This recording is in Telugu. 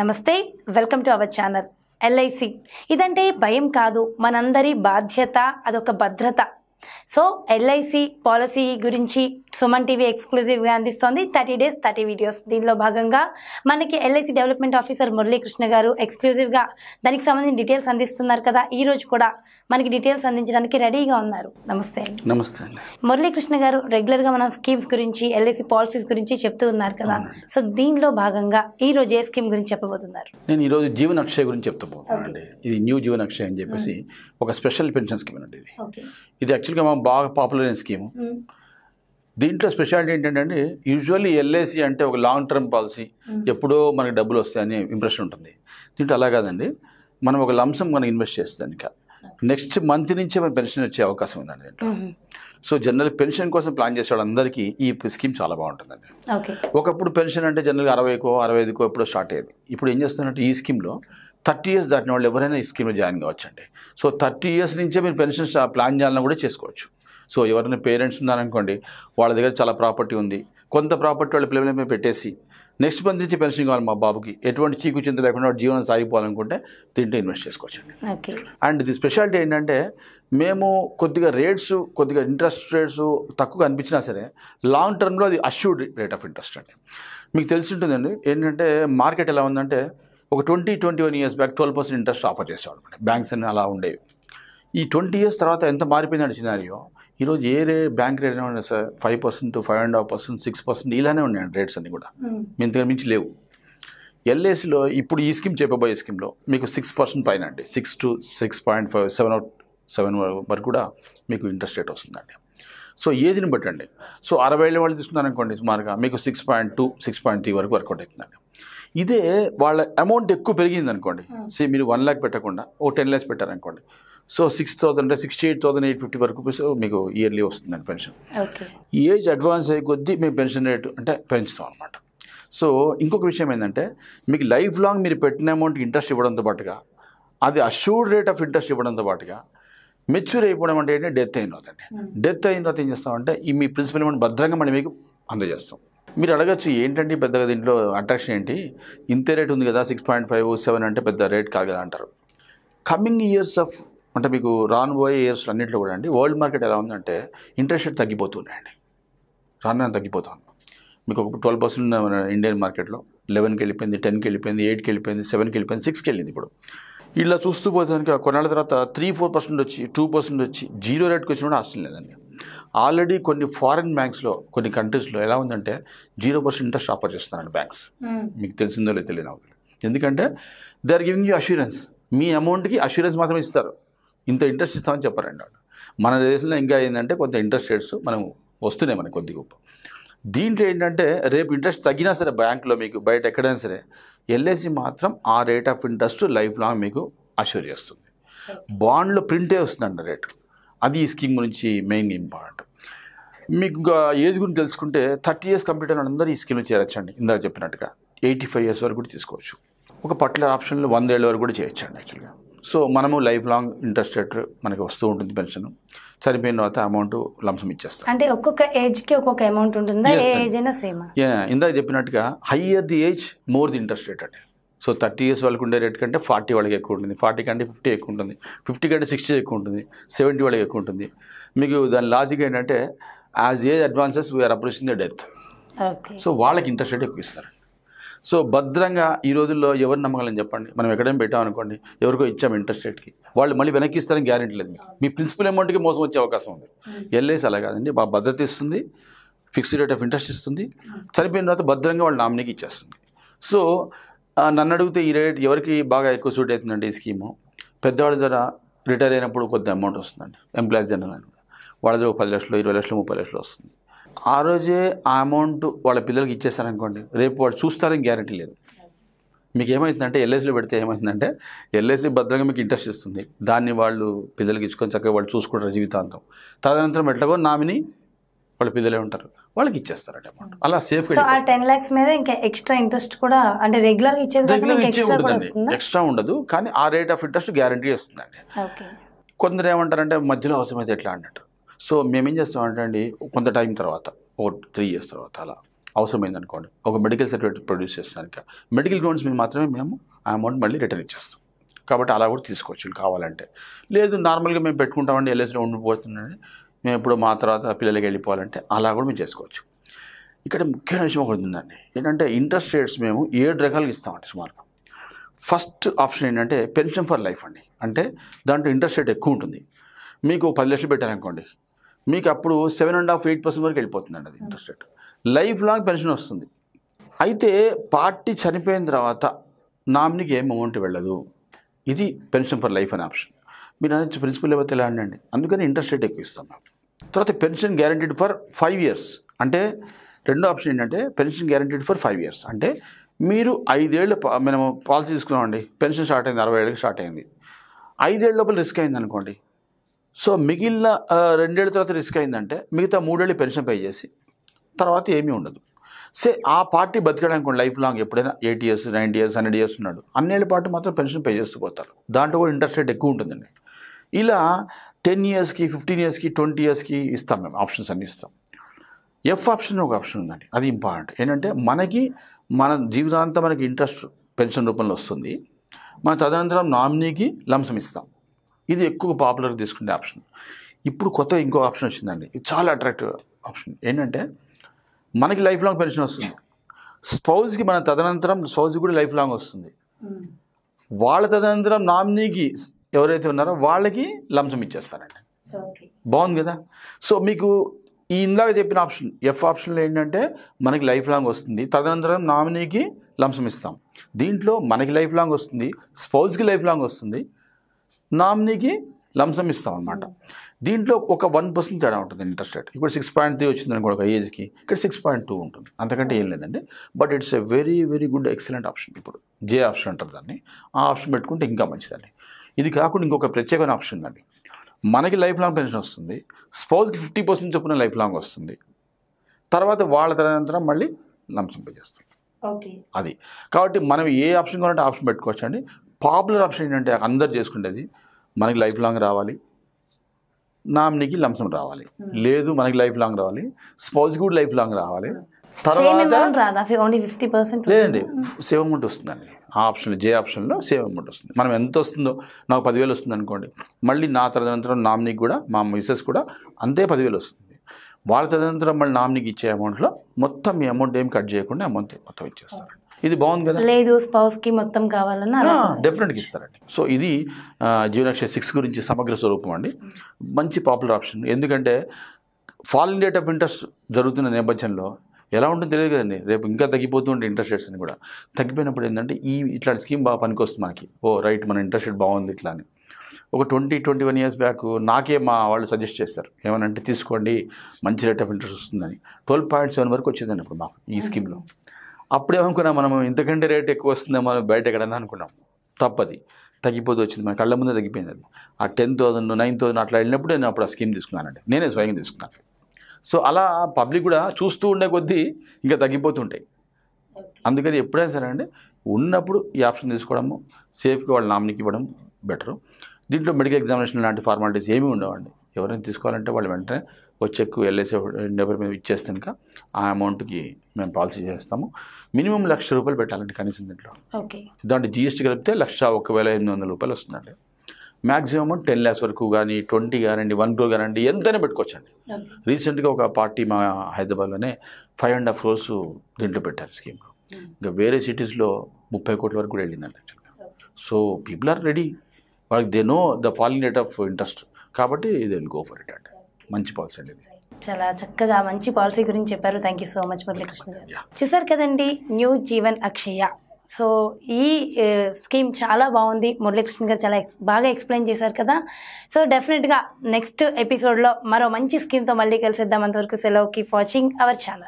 నమస్తే welcome to our channel LIC ఇదంటే భయం కాదు మనందరి బాధ్యత అదొక భద్రత సో ఎల్ఐసి పాలసీ గురించి సుమన్ టీవీ ఎక్స్క్లూజివ్గా అందిస్తోంది థర్టీ డేస్ థర్టీ వీడియోస్ దీనిలో భాగంగా మనకి ఎల్ఐసి డెవలప్మెంట్ ఆఫీసర్ మురళీకృష్ణ గారు ఎక్స్క్లూజివ్గా దానికి సంబంధించిన డీటెయిల్స్ అందిస్తున్నారు కదా ఈ రోజు కూడా మనకి డీటెయిల్స్ అందించడానికి రెడీగా ఉన్నారు నమస్తే నమస్తే మురళీకృష్ణ గారు రెగ్యులర్గా మనం స్కీమ్స్ గురించి ఎల్ఐసి పాలసీస్ గురించి చెప్తూ ఉన్నారు కదా సో దీనిలో భాగంగా ఈ రోజు ఏ స్కీమ్ గురించి చెప్పబోతున్నారు నేను ఈరోజు జీవన అక్షయ గురించి చెప్తా అండి ఇది న్యూ జీవన అక్షయ అని చెప్పేసి ఒక స్పెషల్ పెన్షన్ స్కీమ్ అండి ఇది ఇది యాక్చువల్ స్కీమ్ బాగా పాపులర్ అయిన స్కీమ్ hmm. దీంట్లో స్పెషాలిటీ ఏంటంటే యూజువల్లీ ఎల్ఐసి అంటే ఒక లాంగ్ టర్మ్ పాలసీ ఎప్పుడో మనకి డబ్బులు వస్తాయని ఇంప్రెషన్ ఉంటుంది దీంట్లో అలా కాదండి మనం ఒక లంసం మనం ఇన్వెస్ట్ చేస్తానికి నెక్స్ట్ మంత్ నుంచే మనం పెన్షన్ వచ్చే అవకాశం ఉందండి దీంట్లో సో జనరల్ పెన్షన్ కోసం ప్లాన్ చేసే వాళ్ళందరికీ ఈ స్కీమ్ చాలా బాగుంటుందండి ఒకప్పుడు పెన్షన్ అంటే జనరల్గా అరవైకో అరవై ఐదుకో ఎప్పుడో స్టార్ట్ అయ్యేది ఇప్పుడు ఏం చేస్తుందంటే ఈ స్కీమ్లో థర్టీ ఇయర్స్ దాటిన వాళ్ళు ఎవరైనా ఈ స్కీమ్లో జాయిన్ కావచ్చండి సో థర్టీ ఇయర్స్ నుంచే మీరు పెన్షన్ ప్లాన్ చేయాలని కూడా చేసుకోవచ్చు సో ఎవరైనా పేరెంట్స్ ఉన్నారనుకోండి వాళ్ళ దగ్గర చాలా ప్రాపర్టీ ఉంది కొంత ప్రాపర్టీ వాళ్ళ పిల్లల మీద పెట్టేసి నెక్స్ట్ మంత్ నుంచి పెన్షన్ కావాలి మా బాబుకి ఎటువంటి చీకు చింత లేకుండా జీవనం సాగిపోవాలనుకుంటే దీంట్లో ఇన్వెస్ట్ చేసుకోవచ్చండి అండ్ ది స్పెషాలిటీ ఏంటంటే మేము కొద్దిగా రేట్స్ కొద్దిగా ఇంట్రెస్ట్ రేట్స్ తక్కువగా అనిపించినా సరే లాంగ్ టర్మ్లో అది అష్యూర్డ్ రేట్ ఆఫ్ ఇంట్రెస్ట్ అండి మీకు తెలిసి ఉంటుందండి ఏంటంటే మార్కెట్ ఎలా ఉందంటే ఒక twenty twenty one years back twelve percent interest offer చేసేవాడు అనమాట బ్యాంక్స్ అన్ని అలా ఉండేవి ఈ ట్వంటీ ఇయర్స్ తర్వాత ఎంత మారిపోయిందంటే సినారియో ఈరోజు ఏ రే బ్యాంక్ రేట్ అయినా sir five percent five and half percent six percent ఇలానే ఉన్నాయండి రేట్స్ అన్నీ కూడా మీ దగ్గర మించి లేవు ఎల్ఐసిలో ఇప్పుడు ఈ స్కీమ్ చెప్పబోయే స్కీమ్లో మీకు సిక్స్ పర్సెంట్ పైన అండి six to six point five seven out seven వరకు కూడా మీకు ఇంట్రెస్ట్ రేట్ వస్తుందండి సో ఏదిని బట్టండి సో అరవై ఏళ్ళ వాళ్ళు తీసుకున్నారనుకోండి సుమారుగా మీకు six point two six point three వరకు వర్కౌట్ అవుతుందండి ఇదే వాళ్ళ అమౌంట్ ఎక్కువ పెరిగింది అనుకోండి సే మీరు వన్ ల్యాక్ పెట్టకుండా ఓ టెన్ ల్యాక్స్ పెట్టారనుకోండి so six thousand sixty eight thousand eight fifty వరకు మీకు ఇయర్లీ వస్తుందండి పెన్షన్ ఈ ఏజ్ అడ్వాన్స్ అయ్యే కొద్దీ మేము పెన్షన్ రేటు అంటే పెంచుతాం అనమాట సో ఇంకొక విషయం ఏంటంటే మీకు లైఫ్ లాంగ్ మీరు పెట్టిన అమౌంట్ ఇంట్రెస్ట్ ఇవ్వడంతో పాటుగా అది అష్యూర్డ్ రేట్ ఆఫ్ ఇంట్రెస్ట్ ఇవ్వడంతో పాటుగా మెచ్యూర్ అయిపోవడం అంటే ఏంటంటే డెత్ అయిన తర్వాత డెత్ hmm. అయిన తర్వాత ఏం చేస్తామంటే ఈ మీ ప్రిన్సిపల్ అమౌంట్ భద్రంగా మనం మీకు అందజేస్తాం మీరు అడగచ్చు ఏంటండి పెద్దగా దీంట్లో అట్రాక్షన్ ఏంటి ఇంతే రేట్ ఉంది కదా సిక్స్ పాయింట్ ఫైవ్ సెవెన్ అంటే పెద్ద రేట్ కాదు కదా అంటారు కమింగ్ ఇయర్స్ ఆఫ్ అంటే మీకు రానుబోయే ఇయర్స్ అన్నింటిలో కూడా అండి వరల్డ్ మార్కెట్ ఎలా ఉందంటే ఇంట్రెస్ట్ రేట్ తగ్గిపోతున్నాయండి రాను తగ్గిపోతాను మీకు ఒక ట్వెల్వ్ పర్సెంట్ ఇండియన్ మార్కెట్లో లెవెన్కి వెళ్ళిపోయింది టెన్కి వెళ్ళిపోయింది ఎయిట్కి వెళ్ళిపోయింది సెవెన్కి వెళ్ళిపోయింది సిక్స్కి వెళ్ళింది ఇప్పుడు ఇలా చూస్తూ పోతే కనుక కొన్నాళ్ళ తర్వాత త్రీ ఫోర్ పర్సెంట్ వచ్చి టూ పర్సెంట్ వచ్చి జీరో రేట్కి వచ్చిన కూడా ఆశ్చర్యం లేదండి ఆల్రెడీ కొన్ని ఫారిన్ బ్యాంక్స్లో కొన్ని కంట్రీస్లో ఎలా ఉందంటే జీరో పర్సెంట్ ఇంట్రెస్ట్ ఆఫర్ చేస్తున్నారండి బ్యాంక్స్ hmm. మీకు తెలిసిందో లేదు తెలియని అవుతుంది ఎందుకంటే they are giving you assurance మీ అమౌంట్కి అష్యూరెన్స్ మాత్రమే ఇస్తారు ఇంత ఇంట్రెస్ట్ ఇస్తామని చెప్పారండి వాళ్ళు మన దేశంలో ఇంకా ఏంటంటే కొంత ఇంట్రెస్ట్ రేట్స్ మనం వస్తున్నాయి మనకు కొద్ది గొప్ప దీంట్లో ఏంటంటే రేపు ఇంట్రెస్ట్ తగ్గినా సరే బ్యాంక్లో మీకు బయట ఎక్కడైనా సరే ఎల్ఐసి మాత్రం ఆ rate of interest life long మీకు అష్యూర్ చేస్తుంది బాండ్లో ప్రింటే వస్తుందండి రేటు అది ఈ స్కీమ్ గురించి మెయిన్ ఇంపార్టెంట్ మీకు ఇంకా ఏజ్ గురించి తెలుసుకుంటే థర్టీ ఇయర్స్ కంప్లీట్ అయిన అందరూ ఈ స్కీమ్లో చేరచ్చండి ఇందాక చెప్పినట్టుగా ఎయిటీ ఫైవ్ ఇయర్స్ వరకు కూడా తీసుకోవచ్చు ఒక పర్టికులర్ ఆప్షన్లో ఏళ్ళ వరకు కూడా చేయొచ్చండి యాక్చువల్గా సో మనము లైఫ్ లాంగ్ ఇంట్రెస్ట్ రేట్ మనకి వస్తూ ఉంటుంది పెన్షన్ చనిపోయిన తర్వాత అమౌంట్ లంసం ఇచ్చేస్తాం అంటే ఒక్కొక్క ఏజ్కి ఒక్కొక్క అమౌంట్ ఉంటుందా ఇందాక చెప్పినట్టుగా higher the age more the interest rate అండి సో థర్టీ ఇయర్స్ వాళ్ళకి ఉండే రేట్ కంటే ఫార్టీ వాళ్ళకి ఎక్కువ ఉంటుంది ఫార్టీ కంటే ఫిఫ్టీ ఎక్కువ ఉంటుంది ఫిఫ్టీ కంటే సిక్స్టీ ఎక్కువ ఉంటుంది సెవెంటీ వాళ్ళకి ఎక్కువ ఉంటుంది మీకు దాని లాజిక్ ఏంటంటే as age advances we are approaching the death so వాళ్ళకి ఇంట్రెస్ట్ రేట్ ఎక్కువ ఇస్తారు సో భద్రంగా ఈ రోజుల్లో ఎవరు నమ్మగలని చెప్పండి మనం ఎక్కడైనా పెట్టాం అనుకోండి ఎవరికో ఇచ్చాము ఇంట్రెస్ట్ రేట్కి వాళ్ళు మళ్ళీ వెనక్కి ఇస్తారని గ్యారెంటీ లేదు మీకు మీ ప్రిన్సిపల్ అమౌంట్కి మోసం వచ్చే అవకాశం ఉంది ఎల్ఐసి అలా కాదండి బాగా భద్రత ఇస్తుంది ఫిక్స్డ్ రేట్ ఆఫ్ ఇంట్రెస్ట్ ఇస్తుంది చనిపోయిన తర్వాత భద్రంగా వాళ్ళు నామినీకి ఇచ్చేస్తుంది సో నన్ను అడిగితే ఈ రేట్ ఎవరికి బాగా ఎక్కువ సూట్ అవుతుందండి ఈ స్కీము పెద్దవాళ్ళ ధర రిటైర్ అయినప్పుడు కొద్ది అమౌంట్ వస్తుందండి ఎంప్లాయీస్ జనరల్ అని వాళ్ళ దగ్గర పది లక్షలు ఇరవై లక్షలు ముప్పై లక్షలు వస్తుంది ఆ రోజే ఆ అమౌంట్ వాళ్ళ పిల్లలకి ఇచ్చేసారనుకోండి రేపు వాళ్ళు చూస్తారని గ్యారంటీ లేదు మీకు ఏమవుతుందంటే ఎల్ఐసిలో పెడితే ఏమవుతుందంటే ఎల్ఐసి భద్రంగా మీకు ఇంట్రెస్ట్ ఇస్తుంది దాన్ని వాళ్ళు పిల్లలకి ఇచ్చుకొని చక్కగా వాళ్ళు చూసుకుంటారు జీవితాంతం తదనంతరం ఎట్లాగో నామిని వాళ్ళ పిల్లలే ఉంటారు వాళ్ళకి ఇచ్చేస్తారట అమౌంట్ అలా సేఫ్ ఆ టెన్ లాక్స్ మీద ఇంకా ఎక్స్ట్రా ఇంట్రెస్ట్ కూడా అంటే రెగ్యులర్ ఇచ్చేది రెగ్యులర్ ఎక్స్ట్రా ఉండదు కానీ ఆ రేట్ ఆఫ్ ఇంట్రెస్ట్ గ్యారంటీ వస్తుందండి కొందరు ఏమంటారంటే మధ్యలో అవసరమైతే ఎట్లా అంటారు సో మేమేం చేస్తామంటే అండి కొంత టైం తర్వాత ఒక త్రీ ఇయర్స్ తర్వాత అలా అవసరమైంది అనుకోండి ఒక మెడికల్ సర్టిఫికేట్ ప్రొడ్యూస్ చేస్తాక మెడికల్ లోన్స్ మీద మాత్రమే మేము ఆ అమౌంట్ మళ్ళీ రిటర్న్ ఇచ్చేస్తాం కాబట్టి అలా కూడా తీసుకోవచ్చు కావాలంటే లేదు నార్మల్గా మేము పెట్టుకుంటామండి ఎల్ఐసిలో ఉండిపోతుందండి మేము ఎప్పుడు మా తర్వాత పిల్లలకి వెళ్ళిపోవాలంటే అలా కూడా మేము చేసుకోవచ్చు ఇక్కడ ముఖ్యమైన విషయం ఒకటి ఉందండి ఏంటంటే ఇంట్రెస్ట్ రేట్స్ మేము ఏడు రకాలకి ఇస్తామండి సుమారుగా ఫస్ట్ ఆప్షన్ ఏంటంటే పెన్షన్ ఫర్ లైఫ్ అండి అంటే దాంట్లో ఇంట్రెస్ట్ రేట్ ఎక్కువ ఉంటుంది మీకు పది లక్షలు పెట్టారనుకోండి మీకు అప్పుడు seven and half eight percent వరకు వెళ్ళిపోతుందండి అది interest rate life long pension వస్తుంది అయితే పార్టీ చనిపోయిన తర్వాత నామినీకి ఏం అమౌంట్ వెళ్ళదు ఇది పెన్షన్ ఫర్ లైఫ్ అనే ఆప్షన్ మీరు అనేది ప్రిన్సిపల్ లేకపోతే ఎలా అండి అందుకని ఇంట్రెస్ట్ రేట్ ఎక్కువ ఇస్తాం తర్వాత pension guaranteed for five years అంటే రెండో ఆప్షన్ ఏంటంటే pension guaranteed for five years అంటే మీరు ఐదేళ్ళు మేము పాలసీ తీసుకున్నామండి పెన్షన్ స్టార్ట్ అయింది అరవై ఏళ్ళకి స్టార్ట్ అయింది ఐదేళ్ళ లోపల రిస్క్ అయింది అనుకోండి సో మిగిలిన రెండేళ్ళ తర్వాత రిస్క్ అయిందంటే మిగతా మూడేళ్ళు పెన్షన్ పే చేసి తర్వాత ఏమీ ఉండదు సే ఆ పార్టీ బతికడానికి లైఫ్ లాంగ్ ఎప్పుడైనా eight years ninety years hundred years ఉన్నాడు అన్నేళ్ళ పాటు మాత్రం పెన్షన్ పే చేస్తూ పోతారు దాంట్లో కూడా ఇంట్రెస్ట్ రేట్ ఎక్కువ ఉంటుందండి ఇలా టెన్ ఇయర్స్కి ఫిఫ్టీన్ ఇయర్స్కి ట్వంటీ ఇయర్స్కి ఇస్తాం మేము ఆప్షన్స్ అన్నీ ఇస్తాం ఎఫ్ ఆప్షన్ ఒక ఆప్షన్ ఉందండి అది ఇంపార్టెంట్ ఏంటంటే మనకి మన జీవితాంతం మనకి ఇంట్రెస్ట్ పెన్షన్ రూపంలో వస్తుంది మన తదనంతరం నామినీకి లంసం ఇస్తాం ఇది ఎక్కువ పాపులర్ తీసుకునే ఆప్షన్ ఇప్పుడు కొత్త ఇంకో ఆప్షన్ వచ్చిందండి ఇది చాలా అట్రాక్టివ్ ఆప్షన్ ఏంటంటే మనకి లైఫ్ లాంగ్ పెన్షన్ వస్తుంది స్పౌజ్కి మన తదనంతరం స్పౌజ్ కూడా లైఫ్ లాంగ్ వస్తుంది hmm. వాళ్ళ తదనంతరం నామినీకి ఎవరైతే ఉన్నారో వాళ్ళకి లంచం ఇచ్చేస్తారండి బాగుంది కదా సో మీకు ఈ ఇందాక చెప్పిన ఆప్షన్ ఎఫ్ ఆప్షన్లో ఏంటంటే మనకి లైఫ్ లాంగ్ వస్తుంది తదనంతరం నామినీకి లంసం ఇస్తాం దీంట్లో మనకి లైఫ్ లాంగ్ వస్తుంది స్పౌజ్కి లైఫ్ లాంగ్ వస్తుంది నామినీకి లంసం ఇస్తాం అనమాట దీంట్లో ఒక వన్ పర్సెంట్ తేడా ఉంటుంది ఇంట్రెస్ట్ రేట్ ఇప్పుడు సిక్స్ పాయింట్ త్రీ వచ్చింది అనుకో ఒక ఏజ్కి ఇక్కడ సిక్స్ పాయింట్ టూ ఉంటుంది అంతకంటే ఏం లేదండి but it's a very very good excellent option ఇప్పుడు జే ఆప్షన్ అంటారు దాన్ని ఆ ఆప్షన్ పెట్టుకుంటే ఇంకా మంచిదండి ఇది కాకుండా ఇంకొక ప్రత్యేకమైన ఆప్షన్ ఉందండి మనకి లైఫ్ లాంగ్ పెన్షన్ వస్తుంది స్పౌజ్కి ఫిఫ్టీ పర్సెంట్ చొప్పున లైఫ్ లాంగ్ వస్తుంది తర్వాత వాళ్ళ తదనంతరం మళ్ళీ లంసం పే చేస్తాం అది కాబట్టి మనం ఏ ఆప్షన్ కావాలంటే ఆప్షన్ పెట్టుకోవచ్చు అండి పాపులర్ ఆప్షన్ ఏంటంటే అందరు చేసుకునేది మనకి లైఫ్ లాంగ్ రావాలి నామినీకి లంసం రావాలి hmm. లేదు మనకి లైఫ్ లాంగ్ రావాలి స్పౌజ్ కూడా లైఫ్ లాంగ్ రావాలి తర్వాత లేదండి సేవ్ అమౌంట్ వస్తుందండి ఆ ఆప్షన్ జే ఆప్షన్లో సేవ్ అమౌంట్ వస్తుంది మనం ఎంత వస్తుందో నాకు పదివేలు వస్తుంది అనుకోండి మళ్ళీ నా తదనంతరం నామినీకి కూడా మా మిసెస్ కూడా అంతే పదివేలు వస్తుంది వాళ్ళ తదనంతరం మళ్ళీ నామినీకి ఇచ్చే అమౌంట్లో మొత్తం మీ అమౌంట్ ఏం కట్ చేయకుండా అమౌంట్ మొత్తం ఇచ్చేస్తారు ఇది బాగుంది కదా లేదు స్పౌస్కి మొత్తం కావాలన్నా డెఫినెట్గా ఇస్తారండి సో ఇది జీవనాక్ష సిక్స్ గురించి సమగ్ర స్వరూపం అండి మంచి పాపులర్ ఆప్షన్ ఎందుకంటే ఫాలింగ్ డేట్ ఆఫ్ ఇంట్రెస్ట్ జరుగుతున్న నేపథ్యంలో ఎలా ఉంటుందో తెలియదు కదండి రేపు ఇంకా తగ్గిపోతూ ఉంటే ఇంట్రెస్ట్ రేట్స్ అని కూడా తగ్గిపోయినప్పుడు ఏంటంటే ఈ ఇట్లాంటి స్కీమ్ బాగా పనికొస్తుంది మనకి ఓ రైట్ మన ఇంట్రెస్ట్ రేట్ బాగుంది ఇట్లా అని ఒక twenty twenty one years back నాకే మా వాళ్ళు సజెస్ట్ చేస్తారు ఏమనంటే తీసుకోండి మంచి రేట్ ఆఫ్ ఇంట్రెస్ట్ వస్తుందని ట్వెల్వ్ పాయింట్ సెవెన్ వరకు వచ్చిందండి ఇప్పుడు మాకు ఈ స్కీమ్లో అప్పుడు ఏమనుకున్నాం మనం ఇంతకంటే రేట్ ఎక్కువ వస్తుందో మనం బయట ఎక్కడన్నా అనుకున్నాం తప్పది తగ్గిపోతూ వచ్చింది మన కళ్ళ ముందే తగ్గిపోయింది అది ఆ టెన్ థౌసండ్ నైన్ థౌసండ్ అట్లా వెళ్ళినప్పుడు నేను అప్పుడు ఆ స్కీమ్ తీసుకున్నానండి నేనే స్వయంగా తీసుకున్నాను సో అలా పబ్లిక్ కూడా చూస్తూ ఉండే కొద్దీ ఇంకా తగ్గిపోతుంటాయి అందుకని ఎప్పుడైనా సరే అండి ఉన్నప్పుడు ఈ ఆప్షన్ తీసుకోవడము సేఫ్గా వాళ్ళ నామినీకి ఇవ్వడం బెటరు దీంట్లో మెడికల్ ఎగ్జామినేషన్ లాంటి ఫార్మాలిటీస్ ఏమీ ఉండవండి ఎవరైనా తీసుకోవాలంటే వాళ్ళు వెంటనే ఒక చెక్ ఎల్ఐసి నెంబర్ మేము ఇచ్చేస్తే కనుక ఆ అమౌంట్కి మేము పాలసీ చేస్తాము మినిమం లక్ష రూపాయలు పెట్టాలండి కనీసం దీంట్లో దాంట్లో జిఎస్టీ కలిపితే లక్ష ఒక వేల ఎనిమిది వందల రూపాయలు వస్తుందండి మ్యాక్సిమం టెన్ ల్యాక్స్ వరకు కానీ ట్వంటీ కానివ్వండి వన్ క్రోర్ కానివ్వండి ఎంతైనా పెట్టుకోవచ్చండి రీసెంట్గా ఒక పార్టీ మా హైదరాబాద్లోనే ఫైవ్ అండ్ హాఫ్ క్రోర్స్ దీంట్లో పెట్టారు స్కీమ్లో hmm. ఇంకా వేరే సిటీస్లో ముప్పై కోట్ల వరకు కూడా వెళ్ళిందండి సో పీపుల్ ఆర్ రెడీ వాళ్ళకి they know the falling rate of interest కాబట్టి they will go for it అండి మంచి పాలసీ అండి చాలా చక్కగా మంచి పాలసీ గురించి చెప్పారు thank you so much Muralikrishna గారు చూసారు కదండి న్యూ జీవన్ అక్షయ సో ఈ స్కీమ్ చాలా బాగుంది మురళీకృష్ణ గారు చాలా ఎక్స్ బాగా ఎక్స్ప్లెయిన్ చేశారు కదా సో డెఫినెట్గా నెక్స్ట్ ఎపిసోడ్లో మరో మంచి స్కీమ్తో మళ్ళీ కలిసేద్దాం అంతవరకు సెలవుకి వాచింగ్ అవర్ ఛానల్